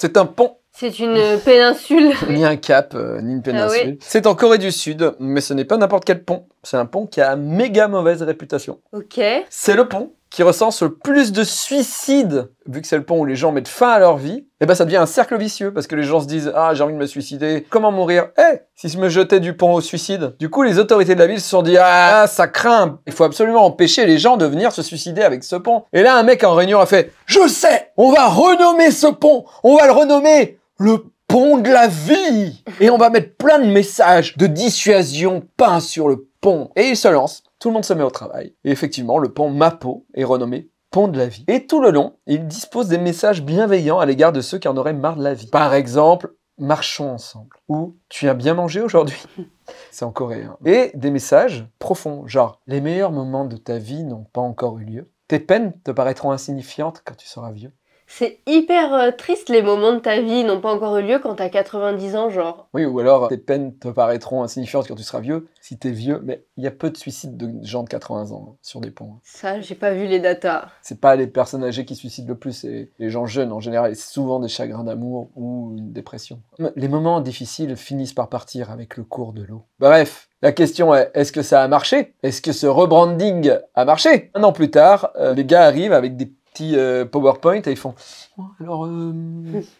C'est un pont. C'est une euh, péninsule. ni un cap, euh, ni une ah péninsule. C'est en Corée du Sud, mais ce n'est pas n'importe quel pont c'est un pont qui a une méga mauvaise réputation. Ok. C'est le pont qui recense le plus de suicides, vu que c'est le pont où les gens mettent fin à leur vie, et eh ben ça devient un cercle vicieux parce que les gens se disent ah j'ai envie de me suicider, comment mourir Eh si je me jetais du pont au suicide. Du coup les autorités de la ville se sont dit ah ça craint, il faut absolument empêcher les gens de venir se suicider avec ce pont. Et là un mec en réunion a fait je sais, on va renommer ce pont, on va le renommer le pont de la vie et on va mettre plein de messages de dissuasion peints sur le pont. Et il se lance, tout le monde se met au travail. Et effectivement, le pont Mapo est renommé pont de la vie. Et tout le long, il dispose des messages bienveillants à l'égard de ceux qui en auraient marre de la vie. Par exemple, marchons ensemble. Ou tu as bien mangé aujourd'hui. C'est en coréen. Et des messages profonds, genre les meilleurs moments de ta vie n'ont pas encore eu lieu. Tes peines te paraîtront insignifiantes quand tu seras vieux. C'est hyper euh, triste les moments de ta vie n'ont pas encore eu lieu quand t'as 90 ans, genre. Oui, ou alors tes peines te paraîtront insignifiantes quand tu seras vieux, si t'es vieux. Mais il y a peu de suicides de gens de 80 ans hein, sur des ponts. Hein. Ça, j'ai pas vu les datas. C'est pas les personnes âgées qui suicident le plus, c'est les gens jeunes en général, et souvent des chagrins d'amour ou une dépression. Les moments difficiles finissent par partir avec le cours de l'eau. Bah, bref, la question est, est-ce que ça a marché Est-ce que ce rebranding a marché Un an plus tard, euh, les gars arrivent avec des petit euh, PowerPoint et ils font oh, alors euh,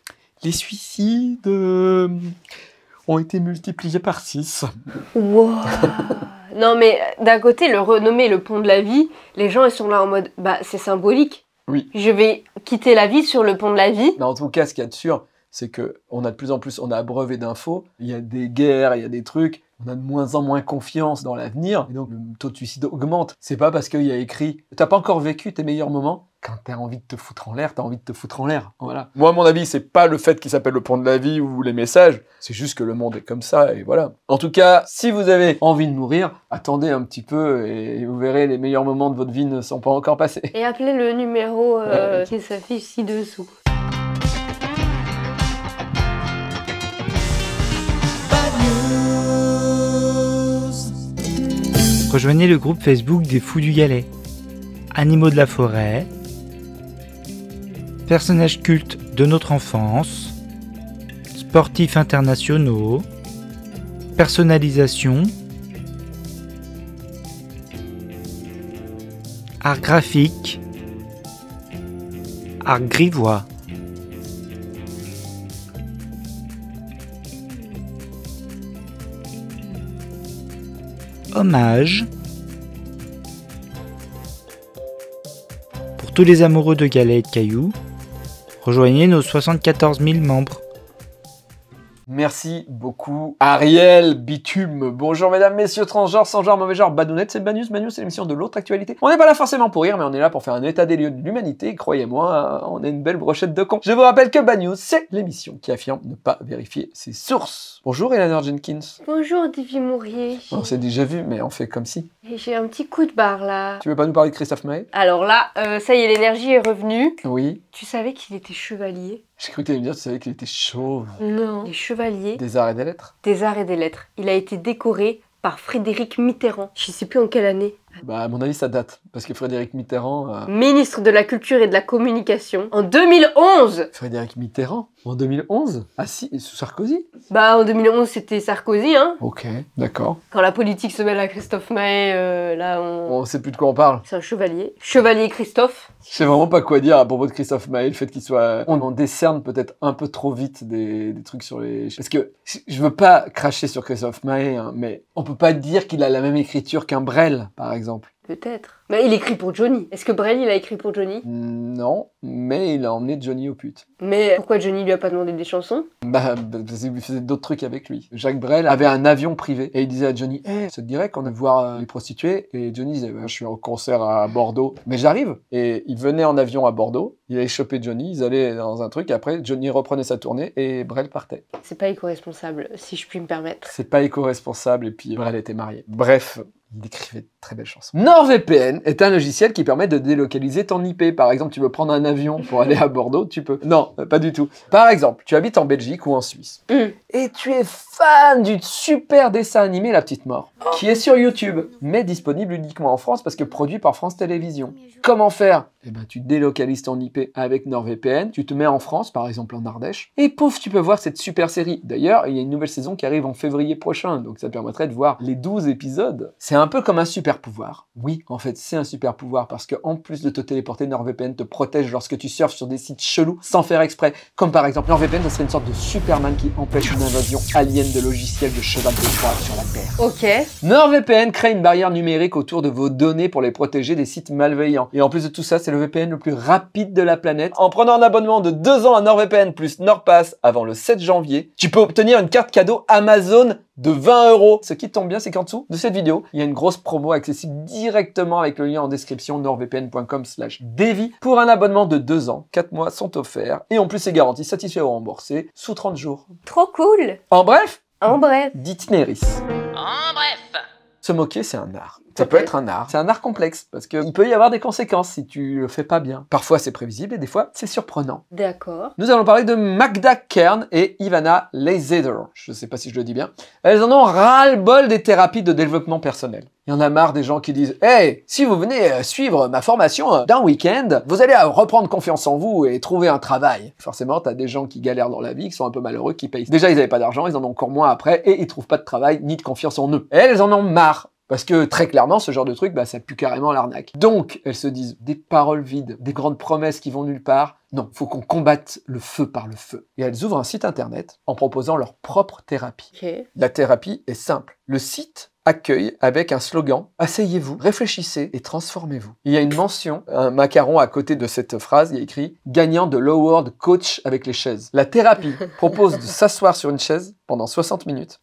les suicides euh, ont été multipliés par 6. Wow. non mais d'un côté le renommé le pont de la vie, les gens ils sont là en mode bah c'est symbolique. Oui. Je vais quitter la vie sur le pont de la vie. Mais en tout cas ce qu'il y a de sûr, c'est que on a de plus en plus on a abreuvé d'infos, il y a des guerres, il y a des trucs, on a de moins en moins confiance dans l'avenir et donc le taux de suicide augmente. C'est pas parce qu'il y a écrit t'as pas encore vécu tes meilleurs moments quand t'as envie de te foutre en l'air, t'as envie de te foutre en l'air. Voilà. Moi, à mon avis, c'est pas le fait qu'il s'appelle le pont de la vie ou les messages, c'est juste que le monde est comme ça et voilà. En tout cas, si vous avez envie de mourir, attendez un petit peu et vous verrez les meilleurs moments de votre vie ne sont pas encore passés. Et appelez le numéro euh, qui s'affiche ci-dessous. Rejoignez le groupe Facebook des Fous du Galet, Animaux de la Forêt, personnages cultes de notre enfance, sportifs internationaux, personnalisation, art graphique, art grivois. Hommage pour tous les amoureux de galets et cailloux, Rejoignez nos 74 000 membres. Merci beaucoup. Ariel Bitume. Bonjour mesdames, messieurs, transgenres, sans genre, mauvais genre, badounette, c'est Banus. News, c'est l'émission de l'autre actualité. On n'est pas là forcément pour rire, mais on est là pour faire un état des lieux de l'humanité. Croyez-moi, on est une belle brochette de cons. Je vous rappelle que Bad c'est l'émission qui affirme ne pas vérifier ses sources. Bonjour Eleanor Jenkins. Bonjour Divi Mourier. On s'est déjà vu, mais on fait comme si. J'ai un petit coup de barre là. Tu veux pas nous parler de Christophe Maé Alors là, euh, ça y est, l'énergie est revenue. Oui. Tu savais qu'il était chevalier j'ai cru que tu allais me dire, tu savais qu'il était chauve. Non. Les chevaliers. Des arts et des lettres. Des arts et des lettres. Il a été décoré par Frédéric Mitterrand. Je sais plus en quelle année. Bah, à mon avis, ça date. Parce que Frédéric Mitterrand. Euh, Ministre de la Culture et de la Communication. En 2011 Frédéric Mitterrand En 2011 Ah si, sous Sarkozy Bah, en 2011, c'était Sarkozy, hein. Ok, d'accord. Quand la politique se mêle à Christophe Maé, euh, là, on. On sait plus de quoi on parle. C'est un chevalier. Chevalier Christophe. Je sais vraiment pas quoi dire à propos de Christophe Maé, le fait qu'il soit. On en décerne peut-être un peu trop vite des, trucs sur les. Parce que je veux pas cracher sur Christophe Maé, hein, mais on peut pas dire qu'il a la même écriture qu'un Brel, par exemple. Peut-être. Mais il écrit pour Johnny. Est-ce que Brel, il a écrit pour Johnny Non, mais il a emmené Johnny au pute. Mais pourquoi Johnny lui a pas demandé des chansons Bah, parce qu'il faisait d'autres trucs avec lui. Jacques Brel avait un avion privé et il disait à Johnny hey, eh, ça te dirait qu'on va voir euh, les prostituées Et Johnny disait Je suis en concert à Bordeaux, mais j'arrive. Et il venait en avion à Bordeaux, il allait choper Johnny, ils allaient dans un truc, après Johnny reprenait sa tournée et Brel partait. C'est pas éco-responsable, si je puis me permettre. C'est pas éco-responsable, et puis Brel était marié. Bref, il écrivait de très belles chansons. NordVPN est un logiciel qui permet de délocaliser ton IP. Par exemple, tu veux prendre un avion pour aller à Bordeaux, tu peux. Non, euh, pas du tout. Par exemple, tu habites en Belgique ou en Suisse. Mm. Et tu es fan du super dessin animé La Petite Mort, oh. qui est sur YouTube, mais disponible uniquement en France parce que produit par France Télévisions. Comment faire Eh ben, tu délocalises ton IP avec NordVPN, tu te mets en France, par exemple en Ardèche, et pouf, tu peux voir cette super série. D'ailleurs, il y a une nouvelle saison qui arrive en février prochain, donc ça te permettrait de voir les 12 épisodes. C'est un peu comme un super pouvoir. Oui, en fait, c'est un super pouvoir parce que en plus de te téléporter, NordVPN te protège lorsque tu surfes sur des sites chelous sans faire exprès. Comme par exemple, NordVPN, ce serait une sorte de Superman qui empêche une invasion alien de logiciels de cheval de Troie sur la Terre. Ok. NordVPN crée une barrière numérique autour de vos données pour les protéger des sites malveillants. Et en plus de tout ça, c'est le VPN le plus rapide de la planète. En prenant un abonnement de deux ans à NordVPN plus NordPass avant le 7 janvier, tu peux obtenir une carte cadeau Amazon de 20 euros. Ce qui tombe bien, c'est qu'en dessous de cette vidéo, il y a une grosse promo accessible directement avec le lien en description nordvpn.com slash devi pour un abonnement de 2 ans. 4 mois sont offerts et en plus c'est garanti satisfait ou remboursé sous 30 jours. Trop cool En bref En bref D'itinéris. En bref se moquer, c'est un art. Ça peut être un art. C'est un art complexe parce qu'il peut y avoir des conséquences si tu le fais pas bien. Parfois c'est prévisible et des fois c'est surprenant. D'accord. Nous allons parler de Magda Kern et Ivana Lazeder. Je ne sais pas si je le dis bien. Elles en ont ras-le-bol des thérapies de développement personnel. Il y en a marre des gens qui disent Hey, si vous venez euh, suivre ma formation euh, d'un week-end, vous allez reprendre confiance en vous et trouver un travail. Forcément, as des gens qui galèrent dans la vie, qui sont un peu malheureux, qui payent. Déjà, ils n'avaient pas d'argent, ils en ont encore moins après, et ils trouvent pas de travail ni de confiance en eux. Et elles en ont marre. Parce que très clairement, ce genre de truc, bah, ça pue carrément l'arnaque. Donc, elles se disent des paroles vides, des grandes promesses qui vont nulle part, non, faut qu'on combatte le feu par le feu. Et elles ouvrent un site internet en proposant leur propre thérapie. La thérapie est simple. Le site accueille avec un slogan Asseyez-vous, réfléchissez et transformez-vous. Il y a une mention, un macaron à côté de cette phrase, il y a écrit Gagnant de world Coach avec les chaises. La thérapie propose de s'asseoir sur une chaise pendant 60 minutes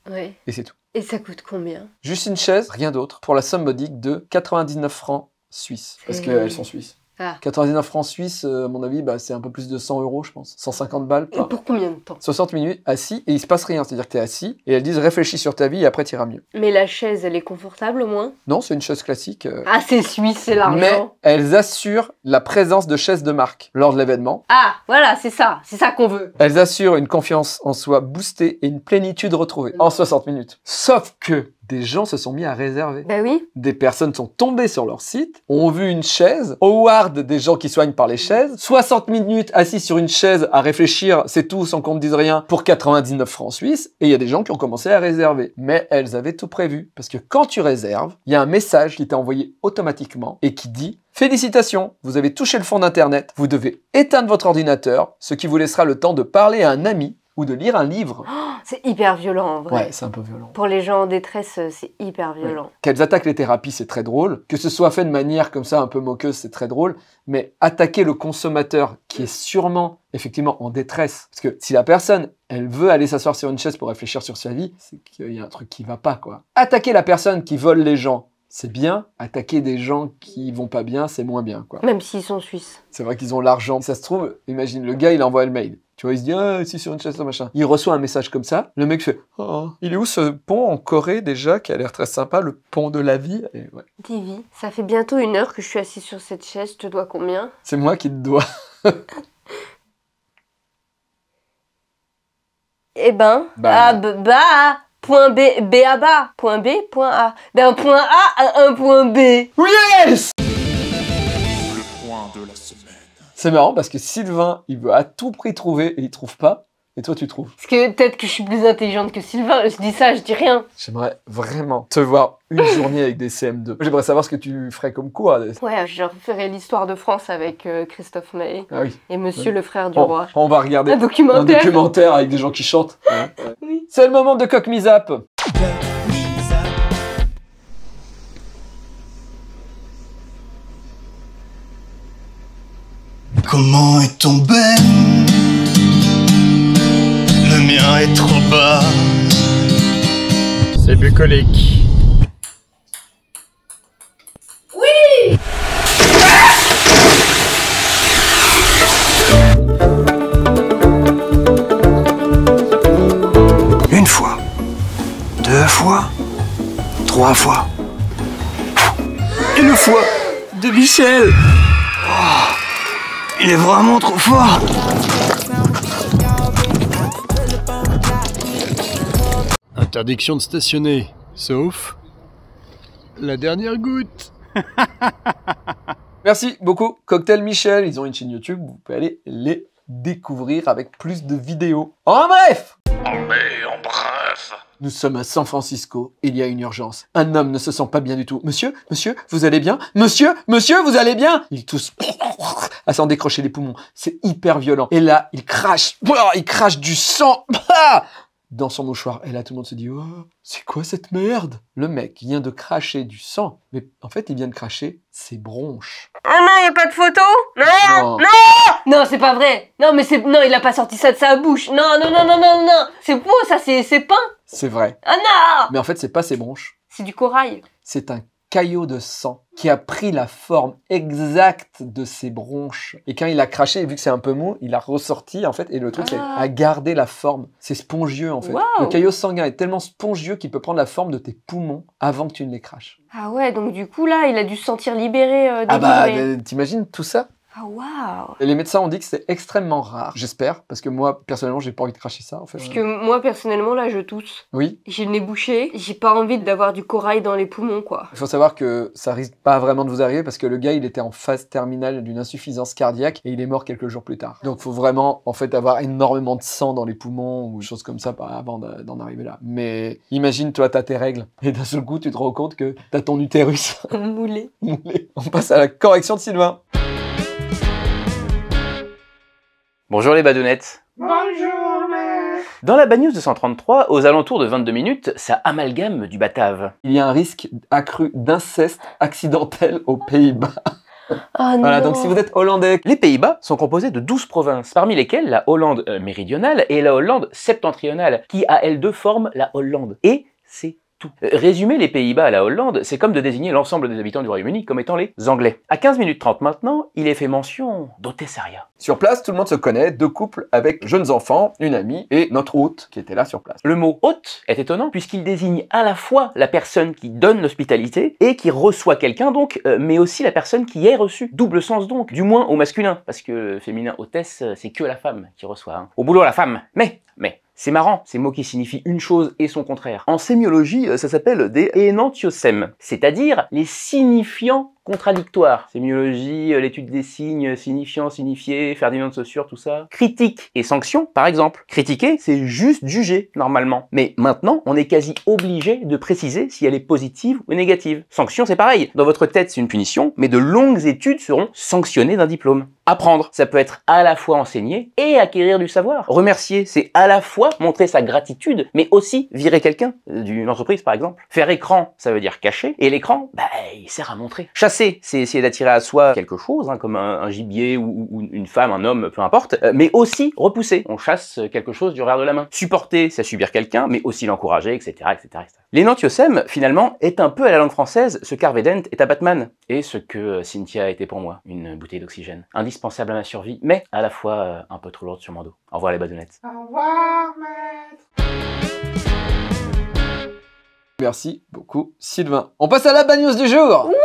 et c'est tout. Et ça coûte combien Juste une chaise, rien d'autre, pour la somme modique de 99 francs suisses. Parce qu'elles sont suisses. Ah. 99 francs suisses, euh, à mon avis, bah, c'est un peu plus de 100 euros, je pense. 150 balles. pour combien de temps 60 minutes assis et il se passe rien. C'est-à-dire que tu es assis et elles disent réfléchis sur ta vie et après tu mieux. Mais la chaise, elle est confortable au moins Non, c'est une chaise classique. Euh. Ah, c'est suisse, c'est l'argent. Mais elles assurent la présence de chaises de marque lors de l'événement. Ah, voilà, c'est ça. C'est ça qu'on veut. Elles assurent une confiance en soi boostée et une plénitude retrouvée en 60 minutes. Sauf que des gens se sont mis à réserver. Ben oui. Des personnes sont tombées sur leur site, ont vu une chaise, ward des gens qui soignent par les chaises, 60 minutes assis sur une chaise à réfléchir, c'est tout, sans qu'on ne dise rien, pour 99 francs suisses, et il y a des gens qui ont commencé à réserver. Mais elles avaient tout prévu, parce que quand tu réserves, il y a un message qui t'est envoyé automatiquement et qui dit Félicitations, vous avez touché le fond d'Internet, vous devez éteindre votre ordinateur, ce qui vous laissera le temps de parler à un ami ou de lire un livre. Oh, c'est hyper violent en vrai. Ouais, c'est un peu violent. Pour les gens en détresse, euh, c'est hyper violent. Qu'elles attaquent les thérapies, c'est très drôle. Que ce soit fait de manière comme ça un peu moqueuse, c'est très drôle. Mais attaquer le consommateur qui est sûrement effectivement en détresse, parce que si la personne, elle veut aller s'asseoir sur une chaise pour réfléchir sur sa vie, c'est qu'il y a un truc qui va pas quoi. Attaquer la personne qui vole les gens, c'est bien. Attaquer des gens qui vont pas bien, c'est moins bien. Quoi. Même s'ils sont suisses. C'est vrai qu'ils ont l'argent. Ça se trouve, imagine, le gars, il envoie le mail. Tu vois, il se dit, ah, ici sur une chaise, machin. Il reçoit un message comme ça. Le mec fait, oh, il est où ce pont en Corée déjà qui a l'air très sympa, le pont de la vie Et Divi, ça fait bientôt une heure que je suis assis sur cette chaise. Je te dois combien C'est moi qui te dois. eh ben, bah. Ah, bah point B, B à bas, point B, point A. D'un ben, point A à un point B. Yes point de la c'est marrant parce que Sylvain, il veut à tout prix trouver et il trouve pas. Et toi, tu trouves Parce que peut-être que je suis plus intelligente que Sylvain. Je dis ça, je dis rien. J'aimerais vraiment te voir une journée avec des CM2. J'aimerais savoir ce que tu ferais comme quoi. Ouais, je referais l'histoire de France avec euh, Christophe May ah et Monsieur le frère du roi. On va regarder un documentaire. avec des gens qui chantent. C'est le moment de Coq Misap. Comment est belle Le mien est trop bas. C'est bucolique. Oui Une fois, deux fois, trois fois. Une fois, de Michel il est vraiment trop fort Interdiction de stationner, sauf la dernière goutte. Merci beaucoup, Cocktail Michel. Ils ont une chaîne YouTube, vous pouvez aller les découvrir avec plus de vidéos. En bref mais en bref. Nous sommes à San Francisco. Il y a une urgence. Un homme ne se sent pas bien du tout. Monsieur, monsieur, vous allez bien Monsieur, monsieur, vous allez bien Il tousse à ah, s'en décrocher les poumons. C'est hyper violent. Et là, il crache. Il crache du sang. Bah dans son mouchoir. Et là, tout le monde se dit Oh, c'est quoi cette merde Le mec vient de cracher du sang, mais en fait, il vient de cracher ses bronches. Ah non, il a pas de photo Non Non, non, c'est pas vrai Non, mais c'est. Non, il a pas sorti ça de sa bouche Non, non, non, non, non, non C'est beau, ça, c'est peint C'est vrai. Ah non Mais en fait, c'est pas ses bronches. C'est du corail. C'est un caillot de sang qui a pris la forme exacte de ses bronches. Et quand il a craché, vu que c'est un peu mou, il a ressorti en fait, et le truc c'est a ah. gardé la forme. C'est spongieux en fait. Le caillot sanguin est tellement spongieux qu'il peut prendre la forme de tes poumons avant que tu ne les craches. Ah ouais, donc du coup là, il a dû se sentir libéré. Euh, ah bah, t'imagines tout ça ah, wow. Et les médecins ont dit que c'est extrêmement rare. J'espère, parce que moi, personnellement, j'ai pas envie de cracher ça, en fait. Parce que moi, personnellement, là, je tousse. Oui. J'ai le nez bouché. J'ai pas envie d'avoir du corail dans les poumons, quoi. Il faut savoir que ça risque pas vraiment de vous arriver, parce que le gars, il était en phase terminale d'une insuffisance cardiaque et il est mort quelques jours plus tard. Donc, faut vraiment, en fait, avoir énormément de sang dans les poumons ou choses comme ça avant d'en arriver là. Mais imagine, toi, t'as tes règles et d'un seul coup, tu te rends compte que t'as ton utérus. Moulé. Moulé. On passe à la correction de Sylvain. Bonjour les badounettes Bonjour Dans la Bad News 233, aux alentours de 22 minutes, ça amalgame du batave. Il y a un risque accru d'inceste accidentel aux Pays-Bas. Oh voilà, donc si vous êtes hollandais. Les Pays-Bas sont composés de 12 provinces, parmi lesquelles la Hollande méridionale et la Hollande septentrionale, qui à elles deux forment la Hollande. Et c'est euh, résumer les Pays-Bas à la Hollande, c'est comme de désigner l'ensemble des habitants du Royaume-Uni comme étant les Anglais. À 15 minutes 30 maintenant, il est fait mention d'Otessaria. Sur place, tout le monde se connaît, deux couples avec jeunes enfants, une amie et notre hôte qui était là sur place. Le mot hôte est étonnant puisqu'il désigne à la fois la personne qui donne l'hospitalité et qui reçoit quelqu'un donc, euh, mais aussi la personne qui est reçue. Double sens donc, du moins au masculin, parce que féminin hôtesse, euh, c'est que la femme qui reçoit. Hein. Au boulot, la femme. Mais, mais, c'est marrant, ces mots qui signifient une chose et son contraire. En sémiologie, euh, ça s'appelle des énantiosèmes, c'est-à-dire les signifiants contradictoire. Sémiologie, euh, l'étude des signes, signifiant, signifié, Ferdinand de Saussure, tout ça. Critique et sanction, par exemple. Critiquer, c'est juste juger, normalement. Mais maintenant, on est quasi obligé de préciser si elle est positive ou négative. Sanction, c'est pareil. Dans votre tête, c'est une punition, mais de longues études seront sanctionnées d'un diplôme. Apprendre, ça peut être à la fois enseigner et acquérir du savoir. Remercier, c'est à la fois montrer sa gratitude, mais aussi virer quelqu'un, euh, d'une entreprise par exemple. Faire écran, ça veut dire cacher, et l'écran, bah, il sert à montrer c'est essayer d'attirer à soi quelque chose, hein, comme un, gibier ou, une femme, un homme, peu importe, euh, mais aussi repousser. On chasse euh, quelque chose du revers de la main. Supporter, c'est subir quelqu'un, mais aussi l'encourager, etc., etc., etc. finalement, est un peu à la langue française ce qu'Arvedent est à Batman, et ce que euh, Cynthia a été pour moi, une bouteille d'oxygène, indispensable à ma survie, mais à la fois un peu trop lourde sur mon dos. Au revoir les badounettes. Au revoir, maître. Merci beaucoup, Sylvain. On passe à la bagnose du jour Oui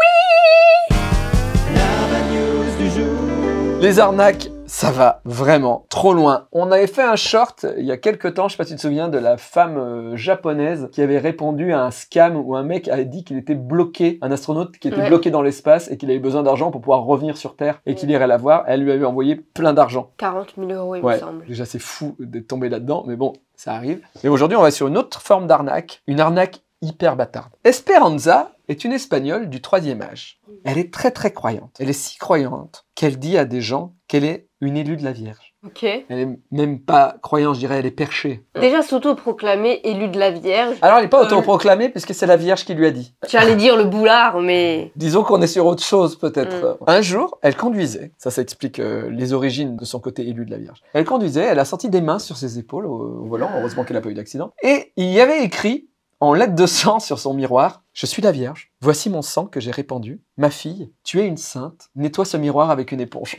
Les arnaques, ça va vraiment trop loin. On avait fait un short il y a quelques temps, je sais pas si tu te souviens, de la femme euh, japonaise qui avait répondu à un scam où un mec avait dit qu'il était bloqué, un astronaute qui était bloqué dans l'espace et qu'il avait besoin d'argent pour pouvoir revenir sur Terre et qu'il irait la voir. Elle lui avait envoyé plein d'argent. 40 000 euros, il me semble. Déjà, c'est fou d'être tombé là-dedans, mais bon, ça arrive. Et aujourd'hui, on va sur une autre forme d'arnaque, une arnaque hyper bâtarde. Esperanza est une Espagnole du troisième âge. Elle est très très croyante. Elle est si croyante qu'elle dit à des gens qu'elle est une élue de la Vierge. Ok. Elle est même pas croyante, je dirais, elle est perchée. Déjà sauto proclamer élue de la Vierge. Alors elle n'est pas euh, auto-proclamée, puisque c'est la Vierge qui lui a dit. Tu allais dire le boulard, mais. Disons qu'on est sur autre chose peut-être. Mm. Un jour, elle conduisait. Ça, ça explique euh, les origines de son côté élue de la Vierge. Elle conduisait, elle a sorti des mains sur ses épaules au, au volant, heureusement qu'elle n'a pas eu d'accident. Et il y avait écrit en lettres de sang sur son miroir Je suis la Vierge, voici mon sang que j'ai répandu. Ma fille, tu es une sainte, nettoie ce miroir avec une éponge.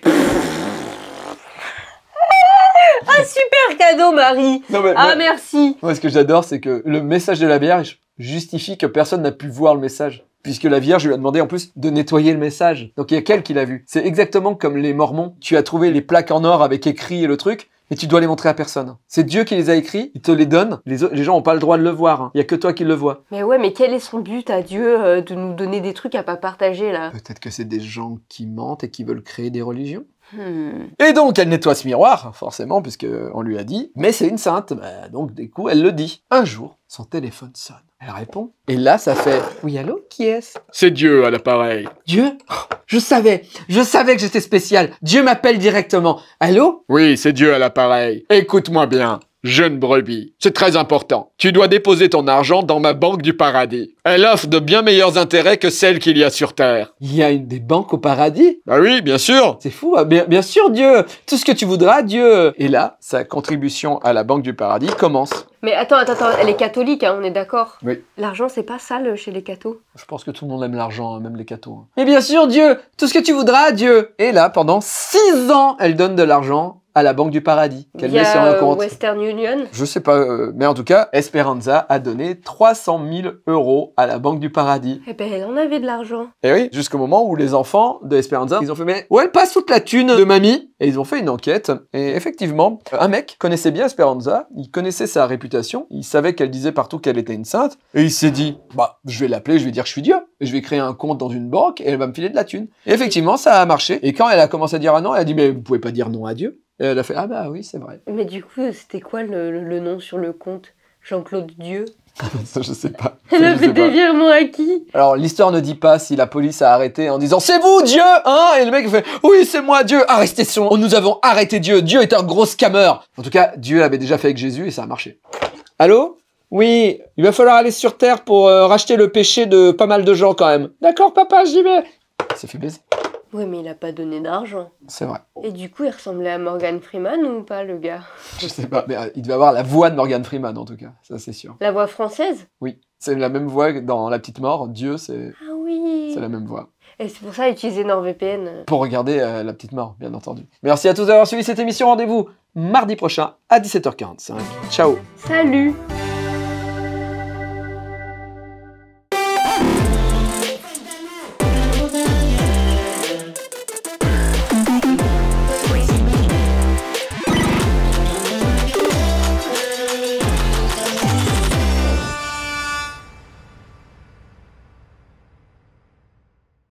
Un ah, super cadeau, Marie Ah, merci Moi, ce que j'adore, c'est que le message de la Vierge justifie que personne n'a pu voir le message puisque la Vierge lui a demandé en plus de nettoyer le message. Donc il y a qu'elle qui l'a vu. C'est exactement comme les Mormons. Tu as trouvé les plaques en or avec écrit et le truc et tu dois les montrer à personne. C'est Dieu qui les a écrits, il te les donne. Les, gens n'ont pas le droit de le voir. Hein. Il y n'y a que toi qui le vois. Mais ouais, mais quel est son but à Dieu euh, de nous donner des trucs à pas partager là Peut-être que c'est des gens qui mentent et qui veulent créer des religions. Hmm. Et donc, elle nettoie ce miroir, forcément, puisqu'on on lui a dit, mais c'est une sainte. Bah, donc, du coup, elle le dit. Un jour, son téléphone sonne. Elle répond. Et là, ça fait Oui, allô Qui est-ce C'est Dieu à l'appareil. Dieu Je savais Je savais que j'étais spécial Dieu m'appelle directement. Allô Oui, c'est Dieu à l'appareil. Écoute-moi bien. Jeune brebis, c'est très important. Tu dois déposer ton argent dans ma banque du paradis. Elle offre de bien meilleurs intérêts que celles qu'il y a sur Terre. Il y a une, des banques au paradis Ah oui, bien sûr C'est fou, hein. bien, bien sûr Dieu Tout ce que tu voudras, Dieu Et là, sa contribution à la banque du paradis commence. Mais attends, attends, attends, elle est catholique, hein, on est d'accord. Oui. L'argent, c'est pas sale chez les cathos. Je pense que tout le monde aime l'argent, hein, même les cathos. Mais bien sûr, Dieu, tout ce que tu voudras, Dieu. Et là, pendant six ans, elle donne de l'argent à la Banque du Paradis, qu'elle met sur compte. Euh, Western Union. Je sais pas, euh, mais en tout cas, Esperanza a donné 300 000 euros à la Banque du Paradis. Eh ben, elle en avait de l'argent. Et eh oui, jusqu'au moment où les enfants de Esperanza, ils ont fait, mais où elle passe toute la thune de mamie Et ils ont fait une enquête. Et effectivement, un mec connaissait bien Esperanza, il connaissait sa réputation, il savait qu'elle disait partout qu'elle était une sainte, et il s'est dit, bah, je vais l'appeler, je vais dire que je suis Dieu, je vais créer un compte dans une banque et elle va me filer de la thune. effectivement, ça a marché. Et quand elle a commencé à dire ah non, elle a dit, mais vous pouvez pas dire non à Dieu. Et elle a fait, ah bah oui, c'est vrai. Mais du coup, c'était quoi le nom sur le compte Jean-Claude Dieu Ça, je sais pas. Elle a fait des à qui Alors, l'histoire ne dit pas si la police a arrêté en disant C'est vous, Dieu Hein Et le mec fait Oui, c'est moi, Dieu Arrestez-son. Oh, nous avons arrêté Dieu Dieu est un gros scammer En tout cas, Dieu avait déjà fait avec Jésus et ça a marché. Allô Oui, il va falloir aller sur Terre pour euh, racheter le péché de pas mal de gens quand même. D'accord, papa, j'y vais Ça fait baiser. Oui, mais il n'a pas donné d'argent. C'est vrai. Et du coup, il ressemblait à Morgan Freeman ou pas, le gars Je sais pas, mais euh, il devait avoir la voix de Morgan Freeman, en tout cas, ça c'est sûr. La voix française Oui, c'est la même voix dans La Petite Mort, Dieu, c'est... Ah oui C'est la même voix. Et c'est pour ça utiliser NordVPN. Pour regarder euh, La Petite Mort, bien entendu. Merci à tous d'avoir suivi cette émission, rendez-vous mardi prochain à 17h45. Ciao Salut